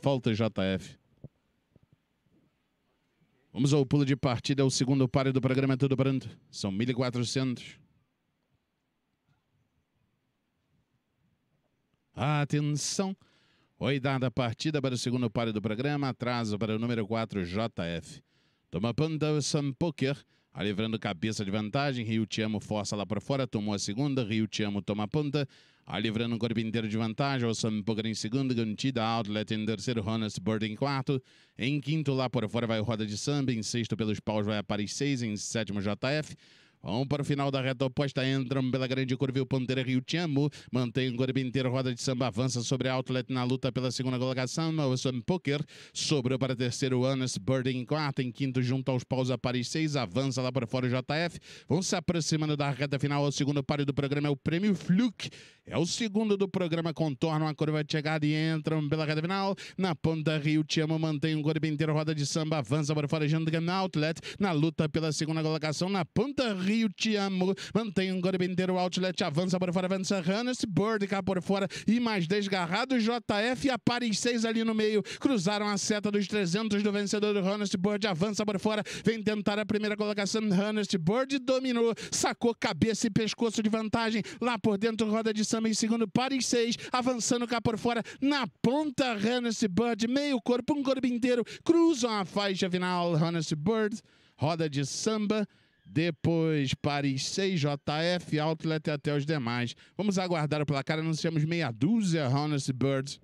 falta é JF. Vamos ao pulo de partida, é o segundo páreo do programa Tudo Pronto. São 1.400. Atenção! Oitava partida para o segundo páreo do programa, atraso para o número 4, JF. Toma ponta, Sam Poker. A tá livrando cabeça de vantagem, Rio Te Amo força lá para fora, tomou a segunda, Rio Te Amo toma a ponta. A tá livrando corpo inteiro de vantagem, Sam Poker em segundo, Gantida Outlet em terceiro, Honest Bird em quarto. Em quinto, lá por fora vai Roda de Samba, em sexto pelos paus vai a Paris 6, em sétimo JF. Vamos para o final da reta oposta, entram pela grande curva e o Ponteira Rio Tiamo, mantém o corpo inteiro, roda de samba avança sobre a outlet na luta pela segunda colocação, Sun Poker sobrou para terceiro, Anas Birding em quarto, em quinto junto aos paus a Paris 6, avança lá para fora o JF, vão se aproximando da reta final, o segundo páreo do programa é o Prêmio Fluke, é o segundo do programa, contornam a curva de chegada e entram pela reta final. Na ponta, Rio Te Amo mantém um corpo inteiro, roda de samba, avança para fora, Jandgan Outlet. Na luta pela segunda colocação, na ponta, Rio Te Amo mantém um corpo inteiro, Outlet avança para fora, avança Hannes, Bird cá por fora e mais desgarrado, JF e a Paris 6 ali no meio. Cruzaram a seta dos 300 do vencedor do Hannes, Bird avança para fora, vem tentar a primeira colocação. Hannes, Bird dominou, sacou cabeça e pescoço de vantagem. Lá por dentro, roda de Samba em segundo, para em seis, avançando cá por fora, na ponta, Hannes Bird, meio corpo, um corpo inteiro, cruzam a faixa final, Hannes Bird, roda de samba, depois Paris 6, JF, Outlet até os demais. Vamos aguardar o placar, anunciamos meia dúzia, Hannes birds